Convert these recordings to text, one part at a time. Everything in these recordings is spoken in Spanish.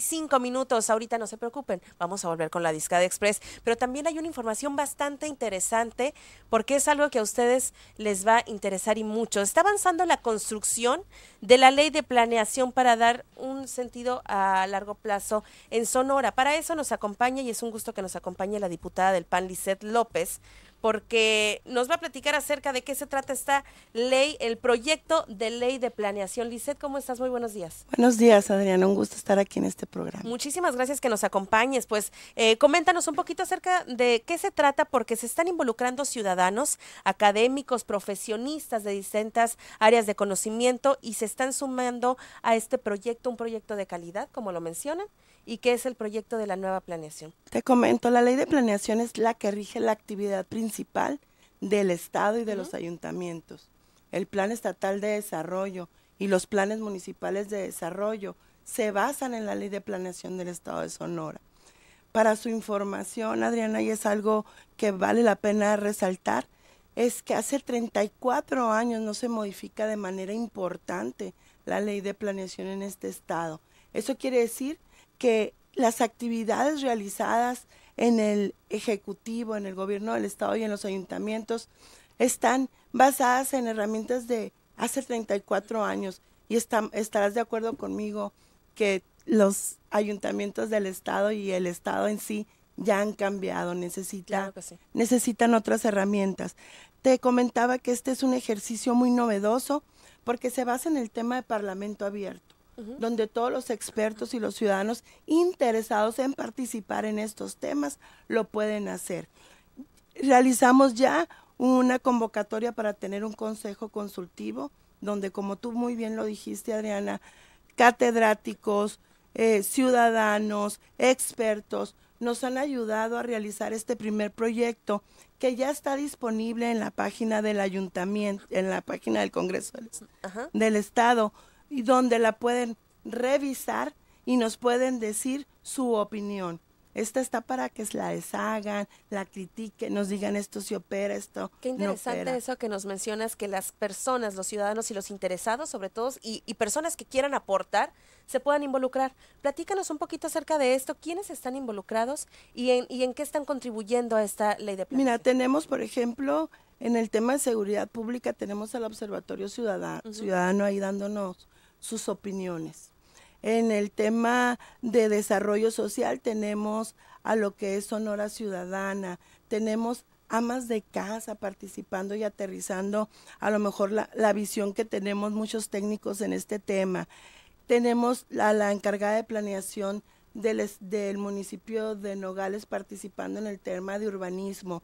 cinco minutos. Ahorita no se preocupen, vamos a volver con la Discada Express. Pero también hay una información bastante interesante porque es algo que a ustedes les va a interesar y mucho. Está avanzando la construcción de la ley de planeación para dar un sentido a largo plazo en Sonora. Para eso nos acompaña y es un gusto que nos acompañe la diputada del PAN, Lisette López porque nos va a platicar acerca de qué se trata esta ley, el proyecto de ley de planeación. Lisset, ¿cómo estás? Muy buenos días. Buenos días, Adriana. Un gusto estar aquí en este programa. Muchísimas gracias que nos acompañes. Pues eh, coméntanos un poquito acerca de qué se trata, porque se están involucrando ciudadanos, académicos, profesionistas de distintas áreas de conocimiento y se están sumando a este proyecto, un proyecto de calidad, como lo mencionan y qué es el proyecto de la nueva planeación. Te comento, la ley de planeación es la que rige la actividad principal del Estado y de los ayuntamientos. El Plan Estatal de Desarrollo y los planes municipales de desarrollo se basan en la ley de planeación del Estado de Sonora. Para su información, Adriana, y es algo que vale la pena resaltar, es que hace 34 años no se modifica de manera importante la ley de planeación en este Estado. Eso quiere decir que las actividades realizadas en el Ejecutivo, en el Gobierno del Estado y en los ayuntamientos están basadas en herramientas de hace 34 años y estarás de acuerdo conmigo que los ayuntamientos del Estado y el Estado en sí ya han cambiado, necesitan otras herramientas. Te comentaba que este es un ejercicio muy novedoso porque se basa en el tema de Parlamento abierto donde todos los expertos y los ciudadanos interesados en participar en estos temas lo pueden hacer. Realizamos ya una convocatoria para tener un consejo consultivo, donde como tú muy bien lo dijiste, Adriana, catedráticos, eh, ciudadanos, expertos, nos han ayudado a realizar este primer proyecto que ya está disponible en la página del ayuntamiento, en la página del Congreso del Estado, y donde la pueden revisar y nos pueden decir su opinión. Esta está para que la deshagan, la critiquen, nos digan esto si opera, esto. Qué interesante eso que nos mencionas, que las personas, los ciudadanos y los interesados, sobre todo, y, y, personas que quieran aportar, se puedan involucrar. Platícanos un poquito acerca de esto, quiénes están involucrados y en, y en qué están contribuyendo a esta ley de Mira, tenemos, por ejemplo, en el tema de seguridad pública, tenemos al Observatorio Ciudadano, Ciudadano ahí dándonos sus opiniones. En el tema de desarrollo social tenemos a lo que es Sonora Ciudadana, tenemos amas de casa participando y aterrizando a lo mejor la, visión que tenemos muchos técnicos en este tema. Tenemos a la encargada de planeación del, del, municipio de Nogales participando en el tema de urbanismo.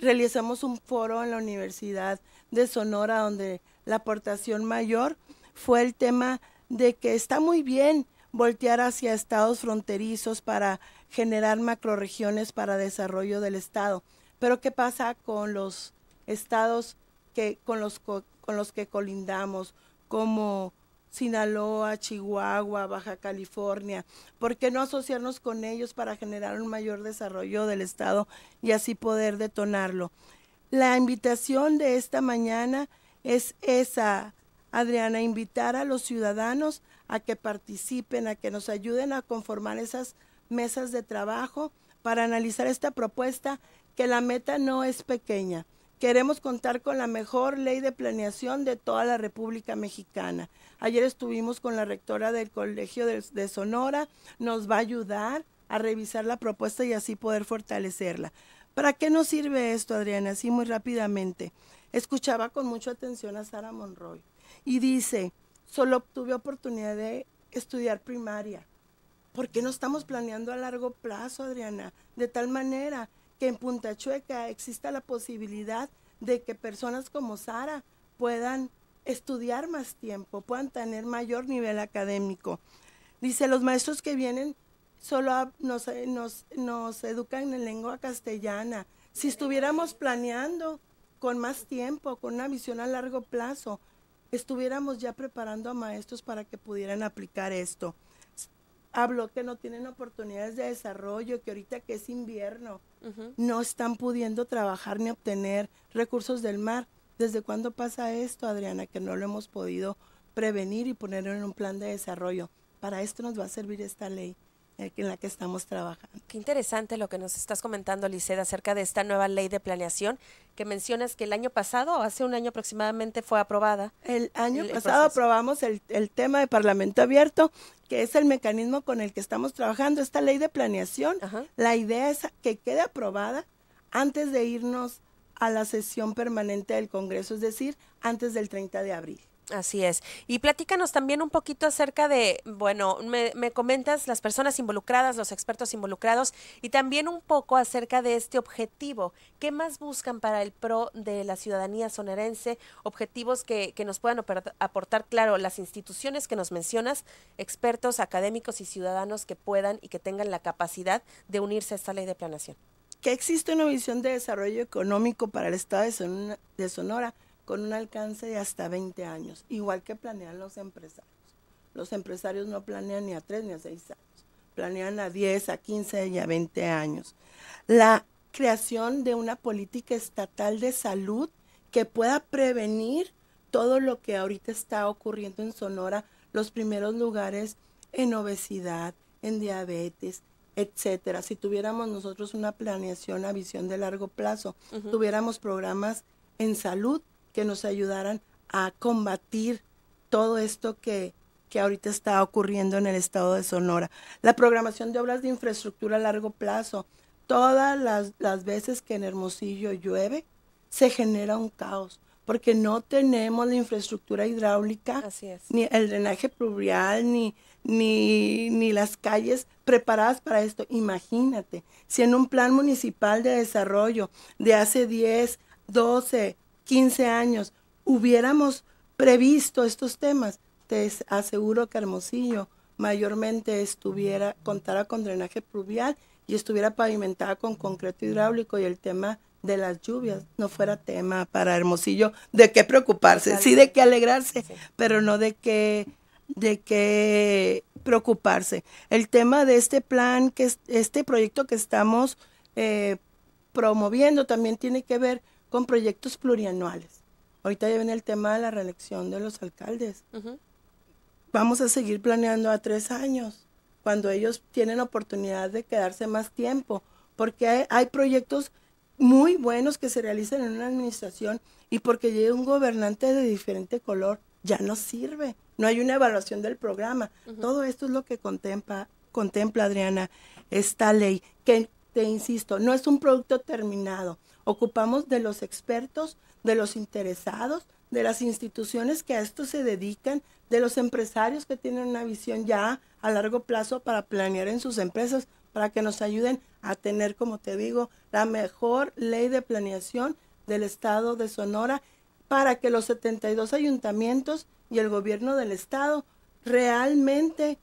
Realizamos un foro en la Universidad de Sonora donde la aportación mayor fue el tema de que está muy bien voltear hacia estados fronterizos para generar macroregiones para desarrollo del estado. Pero ¿qué pasa con los estados que con los con los que colindamos como Sinaloa, Chihuahua, Baja California, ¿por qué no asociarnos con ellos para generar un mayor desarrollo del estado y así poder detonarlo? La invitación de esta mañana es esa, Adriana, invitar a los ciudadanos a que participen, a que nos ayuden a conformar esas mesas de trabajo para analizar esta propuesta, que la meta no es pequeña. Queremos contar con la mejor ley de planeación de toda la República Mexicana. Ayer estuvimos con la rectora del Colegio de, Sonora, nos va a ayudar a revisar la propuesta y así poder fortalecerla. ¿Para qué nos sirve esto, Adriana? Así muy rápidamente. Escuchaba con mucha atención a Sara Monroy. Y dice, solo obtuve oportunidad de estudiar primaria. ¿Por qué no estamos planeando a largo plazo, Adriana? De tal manera que en Punta Chueca exista la posibilidad de que personas como Sara puedan estudiar más tiempo, puedan tener mayor nivel académico. Dice, los maestros que vienen solo eh, nos, nos, educan en lengua castellana. Si estuviéramos planeando con más tiempo, con una visión a largo plazo, estuviéramos ya preparando a maestros para que pudieran aplicar esto. Habló que no tienen oportunidades de desarrollo, que ahorita que es invierno, no están pudiendo trabajar ni obtener recursos del mar. ¿Desde cuándo pasa esto, Adriana? Que no lo hemos podido prevenir y poner en un plan de desarrollo. Para esto nos va a servir esta ley en la que estamos trabajando. Qué interesante lo que nos estás comentando, Liceda, acerca de esta nueva ley de planeación que mencionas que el año pasado, hace un año aproximadamente, fue aprobada. El año pasado aprobamos el, tema de Parlamento Abierto, que es el mecanismo con el que estamos trabajando, esta ley de planeación. La idea es que quede aprobada antes de irnos a la sesión permanente del Congreso, es decir, antes del 30 de abril. Así es. Y platícanos también un poquito acerca de, bueno, me, comentas las personas involucradas, los expertos involucrados, y también un poco acerca de este objetivo. ¿Qué más buscan para el PRO de la ciudadanía sonorense? Objetivos que, que nos puedan aportar, claro, las instituciones que nos mencionas, expertos, académicos y ciudadanos que puedan y que tengan la capacidad de unirse a esta ley de planación. Que existe una visión de desarrollo económico para el Estado de Sonora con un alcance de hasta 20 años, igual que planean los empresarios. Los empresarios no planean ni a 3 ni a 6 años, planean a 10, a 15 y a 20 años. La creación de una política estatal de salud que pueda prevenir todo lo que ahorita está ocurriendo en Sonora, los primeros lugares en obesidad, en diabetes, etcétera. Si tuviéramos nosotros una planeación a visión de largo plazo, tuviéramos programas en salud nos ayudaran a combatir todo esto que, que ahorita está ocurriendo en el estado de Sonora. La programación de obras de infraestructura a largo plazo. Todas las, las, veces que en Hermosillo llueve, se genera un caos, porque no tenemos la infraestructura hidráulica, ni el drenaje pluvial, ni, ni, ni las calles preparadas para esto. Imagínate, si en un plan municipal de desarrollo de hace 10, 12, 15 años hubiéramos previsto estos temas, te aseguro que Hermosillo mayormente estuviera, contara con drenaje pluvial y estuviera pavimentada con concreto hidráulico y el tema de las lluvias no fuera tema para Hermosillo de qué preocuparse, sí de qué alegrarse, pero no de qué de qué preocuparse. El tema de este plan, que este proyecto que estamos eh, promoviendo, también tiene que ver con proyectos plurianuales. Ahorita ya viene el tema de la reelección de los alcaldes. Vamos a seguir planeando a tres años, cuando ellos tienen oportunidad de quedarse más tiempo, porque hay, proyectos muy buenos que se realizan en una administración y porque llega un gobernante de diferente color, ya no sirve. No hay una evaluación del programa. Todo esto es lo que contempla, contempla, Adriana, esta ley, que te insisto, no es un producto terminado ocupamos de los expertos, de los interesados, de las instituciones que a esto se dedican, de los empresarios que tienen una visión ya a largo plazo para planear en sus empresas, para que nos ayuden a tener, como te digo, la mejor ley de planeación del estado de Sonora para que los 72 ayuntamientos y el gobierno del estado realmente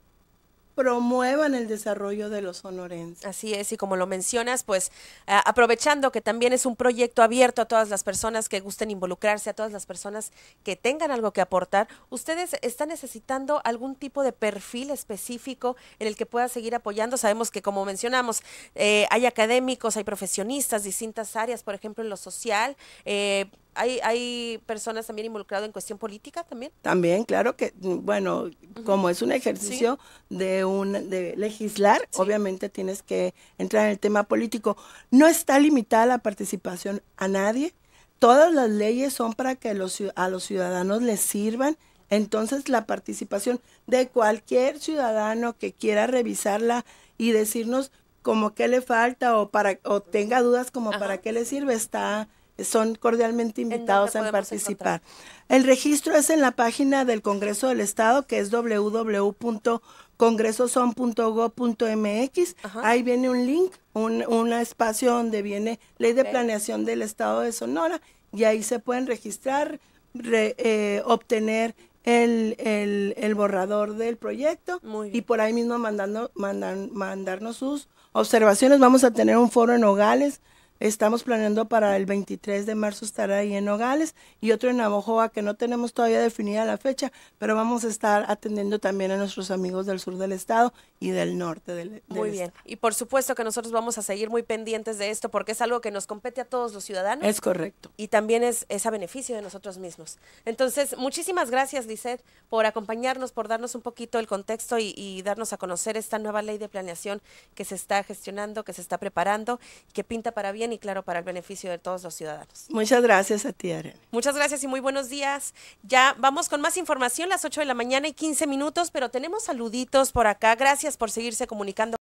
promuevan el desarrollo de los sonorenses. Así es, y como lo mencionas, pues eh, aprovechando que también es un proyecto abierto a todas las personas que gusten involucrarse, a todas las personas que tengan algo que aportar, ¿ustedes están necesitando algún tipo de perfil específico en el que pueda seguir apoyando? Sabemos que, como mencionamos, eh, hay académicos, hay profesionistas, distintas áreas, por ejemplo, en lo social. Eh, hay, hay personas también involucradas en cuestión política también. También, claro que, bueno, como es un ejercicio de, un, de legislar, obviamente tienes que entrar en el tema político. No está limitada la participación a nadie. Todas las leyes son para que los, a los ciudadanos les sirvan. Entonces, la participación de cualquier ciudadano que quiera revisarla y decirnos como qué le falta o para o tenga dudas como para qué le sirve está son cordialmente invitados a participar. El registro es en la página del Congreso del Estado, que es www.congresoson.gov.mx. Ahí viene un link, un, espacio donde viene Ley de Planeación del Estado de Sonora, y ahí se pueden registrar, eh, obtener el, borrador del proyecto y por ahí mismo mandando, mandarnos sus observaciones. Vamos a tener un foro en Nogales Estamos planeando para el 23 de marzo estar ahí en Nogales y otro en Navojoa que no tenemos todavía definida la fecha, pero vamos a estar atendiendo también a nuestros amigos del sur del estado y del norte del, estado. Muy bien. Y por supuesto que nosotros vamos a seguir muy pendientes de esto porque es algo que nos compete a todos los ciudadanos. Es correcto. Y también es, a beneficio de nosotros mismos. Entonces, muchísimas gracias, Lisset, por acompañarnos, por darnos un poquito el contexto y darnos a conocer esta nueva ley de planeación que se está gestionando, que se está preparando, que pinta para bien y claro para el beneficio de todos los ciudadanos. Muchas gracias a ti, Arena. Muchas gracias y muy buenos días. Ya vamos con más información, las 8 de la mañana y 15 minutos, pero tenemos saluditos por acá. Gracias por seguirse comunicando.